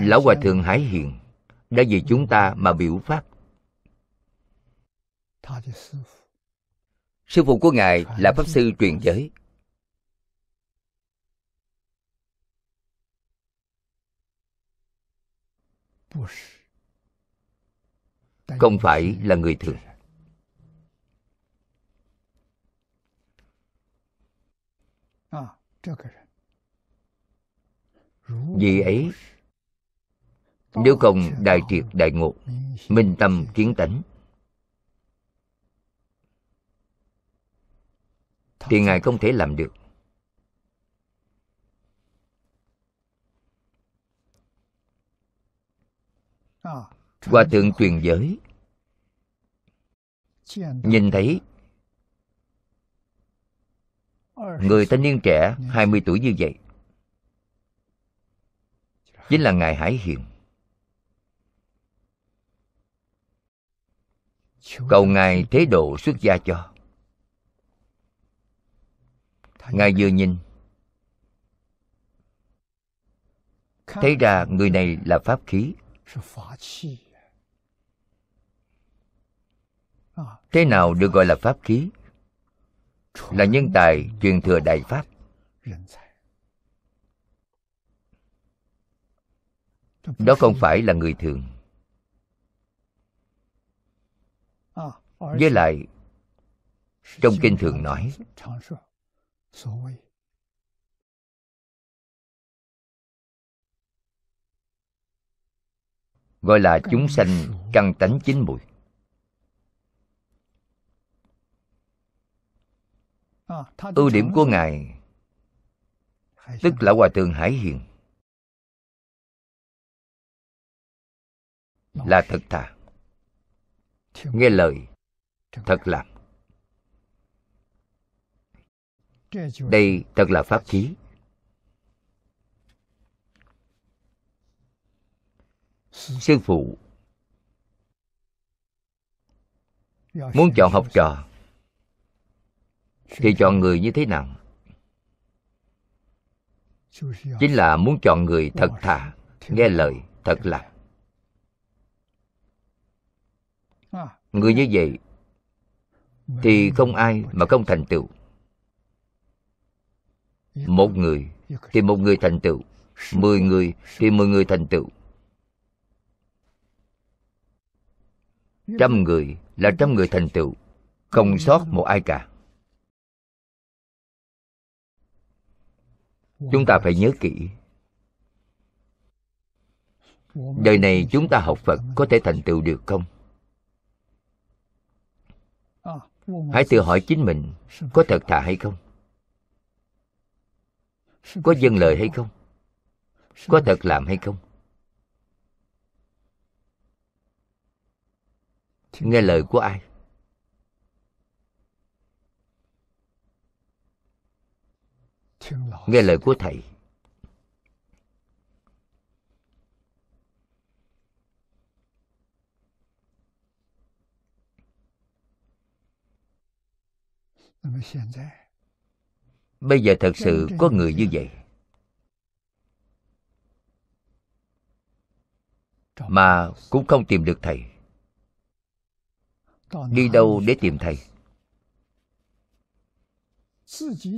lão hòa thượng hải hiền đã vì chúng ta mà biểu pháp sư phụ của ngài là pháp sư truyền giới không phải là người thường à, vì ấy nếu không đại triệt đại ngộ minh tâm kiến tánh thì ngài không thể làm được hòa thượng truyền giới nhìn thấy người thanh niên trẻ 20 tuổi như vậy chính là ngài hải hiền cầu ngài thế độ xuất gia cho ngài vừa nhìn thấy ra người này là pháp khí à. thế nào được gọi là pháp khí là nhân tài truyền thừa đại pháp đó không phải là người thường với lại trong kinh thường nói gọi là chúng sanh căn tánh chín mùi ưu điểm của ngài tức là hòa thượng hải hiền là thật thà nghe lời thật là đây thật là pháp khí sư phụ muốn chọn học trò thì chọn người như thế nào chính là muốn chọn người thật thà nghe lời thật là à. người như vậy thì không ai mà không thành tựu một người thì một người thành tựu mười người thì mười người thành tựu trăm người là trăm người thành tựu không sót một ai cả chúng ta phải nhớ kỹ đời này chúng ta học phật có thể thành tựu được không hãy tự hỏi chính mình có thật thà hay không có dâng lời hay không có thật làm hay không nghe lời của ai nghe lời của thầy bây giờ thật sự có người như vậy mà cũng không tìm được thầy đi đâu để tìm thầy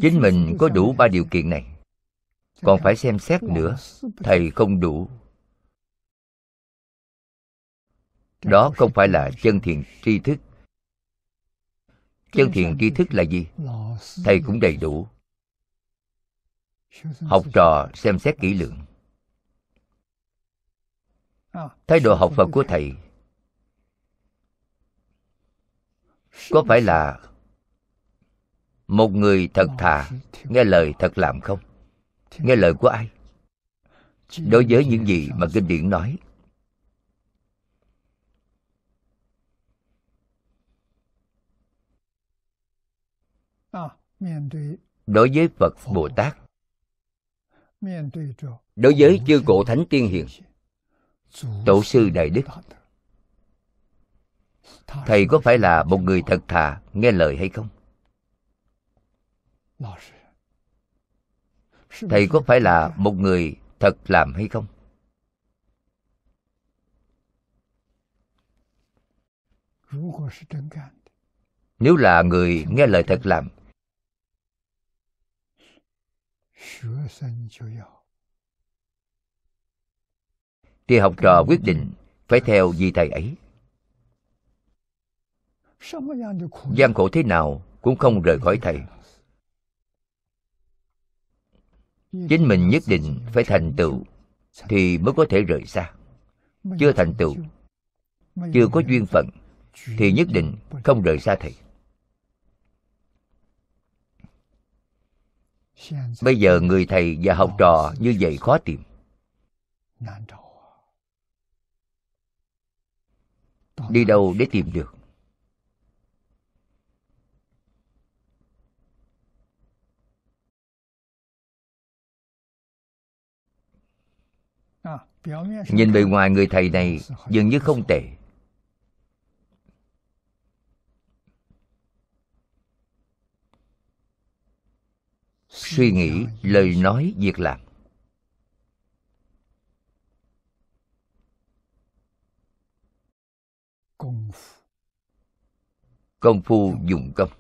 chính mình có đủ ba điều kiện này còn phải xem xét nữa thầy không đủ đó không phải là chân thiện tri thức chân thiền tri thức là gì thầy cũng đầy đủ học trò xem xét kỹ lưỡng thái độ học phật của thầy có phải là một người thật thà nghe lời thật làm không nghe lời của ai đối với những gì mà kinh điển nói đối với phật bồ tát đối với chư cổ thánh tiên hiền tổ sư đại đức thầy có phải là một người thật thà nghe lời hay không thầy có phải là một người thật làm hay không nếu là người nghe lời thật làm 学生就要。thì học trò quyết định phải theo vị thầy ấy gian khổ thế nào cũng không rời khỏi thầy chính mình nhất định phải thành tựu thì mới có thể rời xa chưa thành tựu chưa có duyên phận thì nhất định không rời xa thầy bây giờ người thầy và học trò như vậy khó tìm đi đâu để tìm được à, nhìn bề ngoài người thầy này dường như không tệ suy nghĩ lời nói việc làm công phu dùng công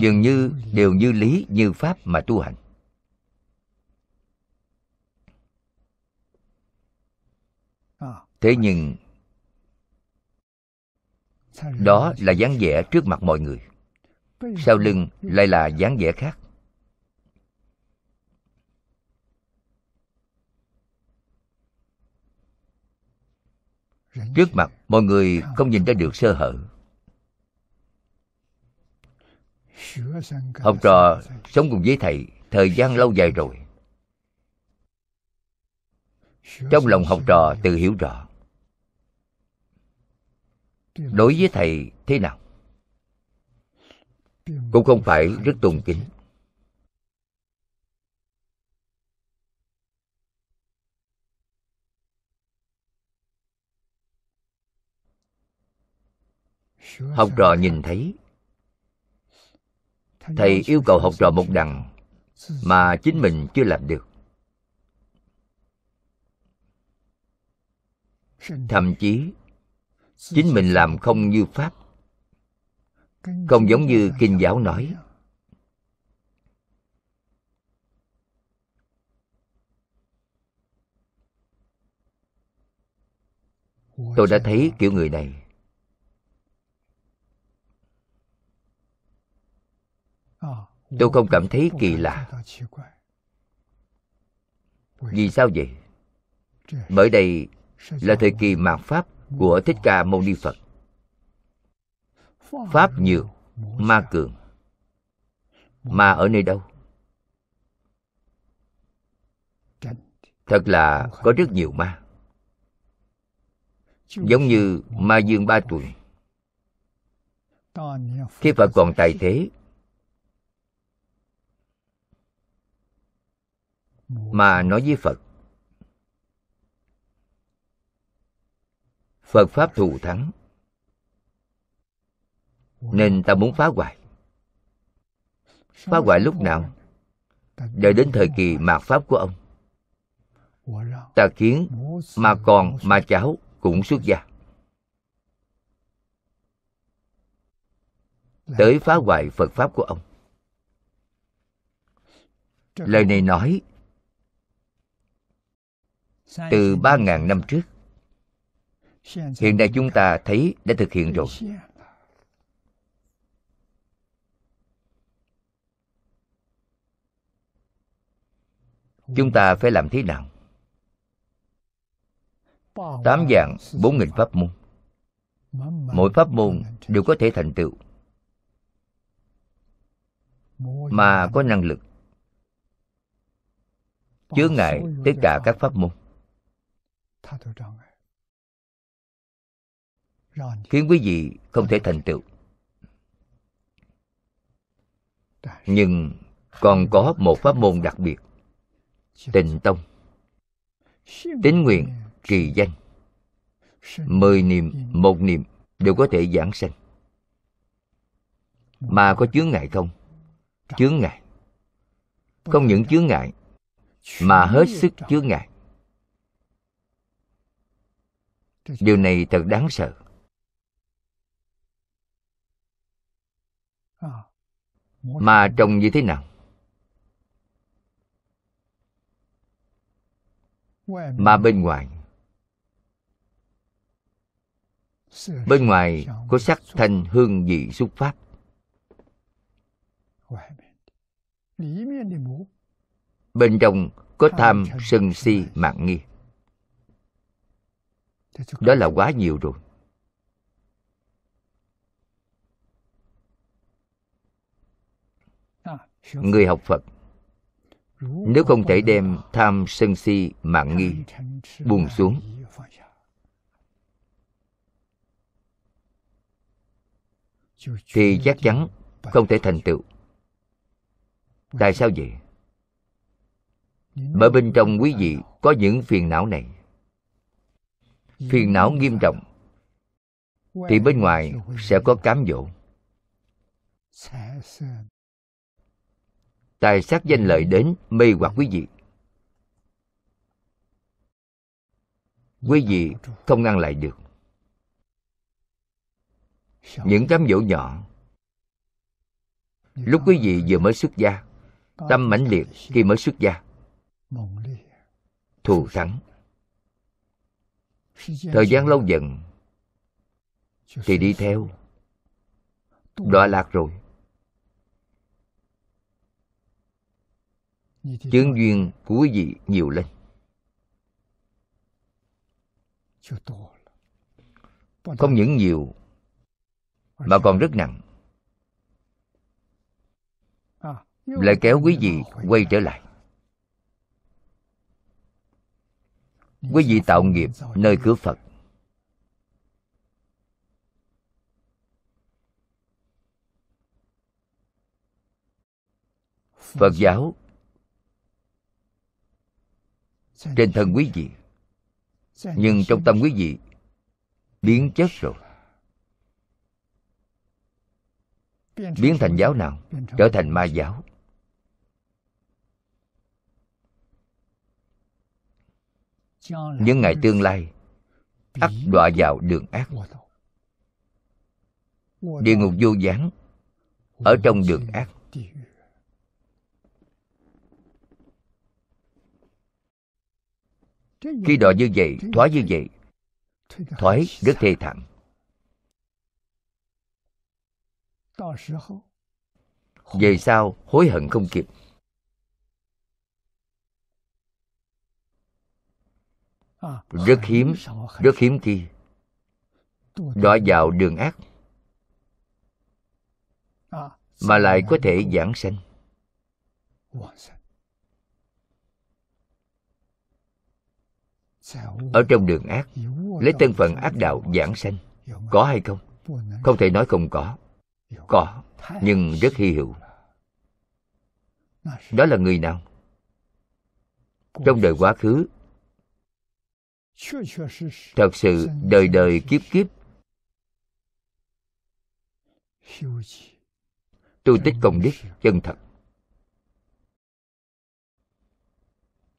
dường như đều như lý như pháp mà tu hành thế nhưng đó là dáng vẻ trước mặt mọi người sau lưng lại là dáng vẻ khác trước mặt mọi người không nhìn ra được sơ hở học trò sống cùng với thầy thời gian lâu dài rồi trong lòng học trò tự hiểu rõ đối với thầy thế nào cũng không phải rất tôn kính học trò nhìn thấy thầy yêu cầu học trò một đằng mà chính mình chưa làm được thậm chí chính mình làm không như pháp không giống như kinh giáo nói tôi đã thấy kiểu người này tôi không cảm thấy kỳ lạ vì sao vậy bởi đây là thời kỳ mạt pháp của thích ca mâu ni phật pháp nhiều ma cường ma ở nơi đâu thật là có rất nhiều ma giống như ma dương ba tuổi khi phật còn tài thế mà nói với phật phật pháp thù thắng nên ta muốn phá hoại phá hoại lúc nào đợi đến thời kỳ mạt pháp của ông ta khiến mà còn mà cháu cũng xuất gia tới phá hoại phật pháp của ông lời này nói từ 3.000 năm trước hiện nay chúng ta thấy đã thực hiện rồi chúng ta phải làm thế nào tám dạng bốn nghìn pháp môn mỗi pháp môn đều có thể thành tựu mà có năng lực chứa ngại tất cả các pháp môn khiến quý vị không thể thành tựu nhưng còn có một pháp môn đặc biệt tình tông tín nguyện trì danh mười niệm một niệm đều có thể giảng sanh mà có chướng ngại không chướng ngại không những chướng ngại mà hết sức chướng ngại Điều này thật đáng sợ. Mà trông như thế nào? Mà bên ngoài Bên ngoài có sắc thanh hương vị xuất phát, Bên trong có tham sân si mạng nghi đó là quá nhiều rồi à, người học phật nếu không thể đem tham sân si mạng nghi buông xuống thì chắc chắn không thể thành tựu tại sao vậy bởi bên trong quý vị có những phiền não này phiền não nghiêm trọng thì bên ngoài sẽ có cám dỗ tài sắc danh lợi đến mê hoặc quý vị quý vị không ngăn lại được những cám dỗ nhỏ lúc quý vị vừa mới xuất gia tâm mãnh liệt khi mới xuất gia thù thắng thời gian lâu dần thì đi theo đọa lạc rồi chứng duyên của quý vị nhiều lên không những nhiều mà còn rất nặng à, lại kéo quý vị quay trở lại quý vị tạo nghiệp nơi cửa phật phật giáo trên thân quý vị nhưng trong tâm quý vị biến chất rồi biến thành giáo nào trở thành ma giáo những ngày tương lai ắt đọa vào đường ác địa ngục vô gián ở trong đường ác khi đọa như vậy thoái như vậy thoái rất thê thảm về sau hối hận không kịp rất hiếm rất hiếm khi đọa vào đường ác mà lại có thể giảng sanh ở trong đường ác lấy tân phận ác đạo giảng sanh có hay không không thể nói không có có nhưng rất hy hữu đó là người nào trong đời quá khứ thật sự đời đời kiếp kiếp tu tích công đức chân thật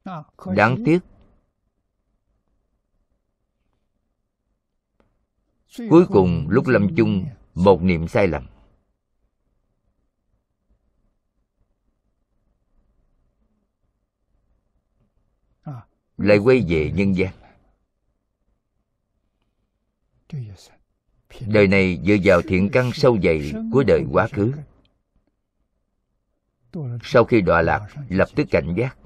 à, đáng tiếc cuối cùng lúc lâm chung một niệm sai lầm à, lại quay về nhân gian đời này dựa vào thiện căn sâu dày của đời quá khứ sau khi đọa lạc lập tức cảnh giác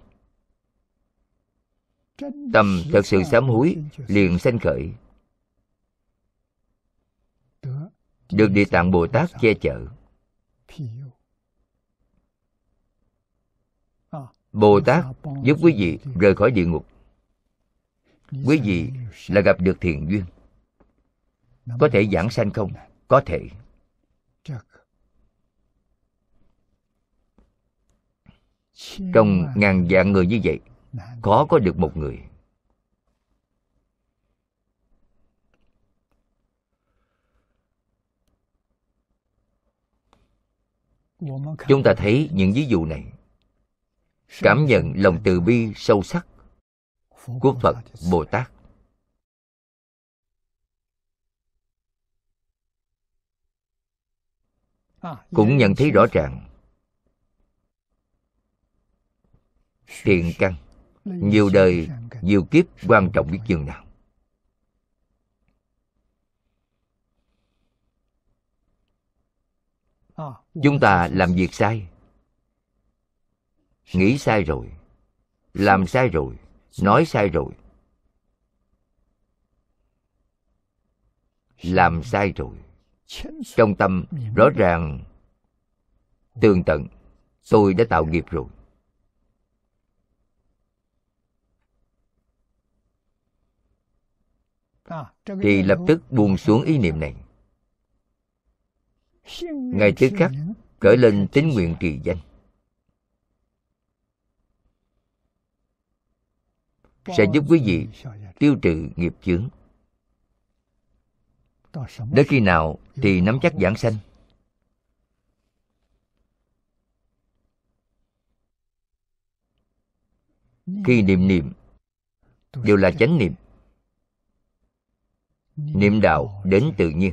tâm thật sự sám hối liền sanh khởi được địa tạng bồ tát che chở bồ tát giúp quý vị rời khỏi địa ngục quý vị là gặp được thiện duyên có thể giảng sanh không có thể trong ngàn vạn người như vậy khó có được một người chúng ta thấy những ví dụ này cảm nhận lòng từ bi sâu sắc của phật bồ tát À, cũng dạ, nhận dạ, thấy rõ ràng tiền căn nhiều đời nhiều kiếp quan trọng biết chừng nào à, dạ, chúng ta làm việc sai nghĩ sai rồi làm sai rồi nói sai rồi làm sai rồi trong tâm rõ ràng tương tận tôi đã tạo nghiệp rồi à, thì lập tức buông xuống ý niệm này ngay tức khắc cởi lên tính nguyện trì danh sẽ giúp quý vị tiêu trừ nghiệp chướng Đến khi nào thì nắm chắc giảng sanh Khi niệm niệm Đều là chánh niệm Niệm đạo đến tự nhiên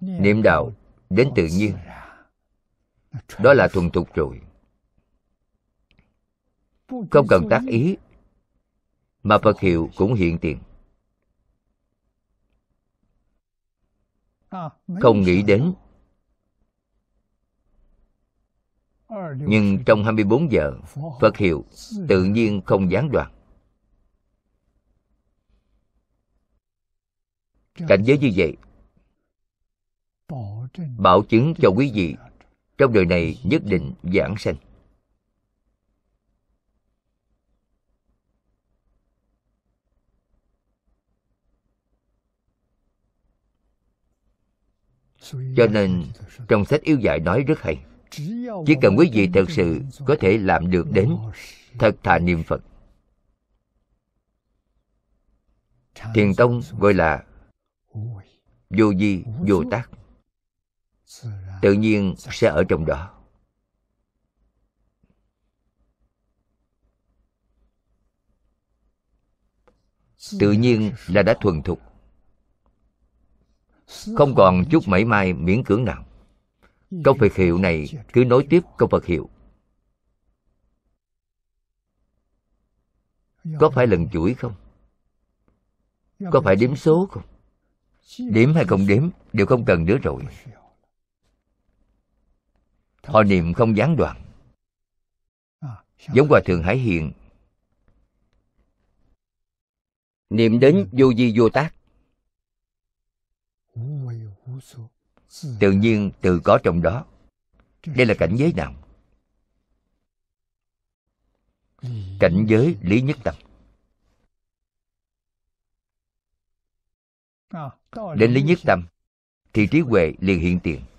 Niệm đạo đến tự nhiên Đó là thuần thục rồi Không cần tác ý mà Phật hiệu cũng hiện tiền. Không nghĩ đến Nhưng trong 24 giờ Phật hiệu tự nhiên không gián đoạn Cảnh giới như vậy Bảo chứng cho quý vị Trong đời này nhất định giảng sanh cho nên trong sách yêu dạy nói rất hay chỉ cần quý vị thật sự có thể làm được đến thật thà niệm phật thiền tông gọi là vô di vô tác tự nhiên sẽ ở trong đó tự nhiên là đã thuần thục không còn chút mảy may miễn cưỡng nào câu phật hiệu này cứ nối tiếp câu phật hiệu có phải lần chuỗi không có phải điểm số không điểm hay không điểm đều không cần nữa rồi họ niệm không gián đoạn giống hòa thượng hải hiền niệm đến vô di vô tác tự nhiên tự có trong đó đây là cảnh giới nào cảnh giới lý nhất tâm đến lý nhất tâm thì trí huệ liền hiện tiền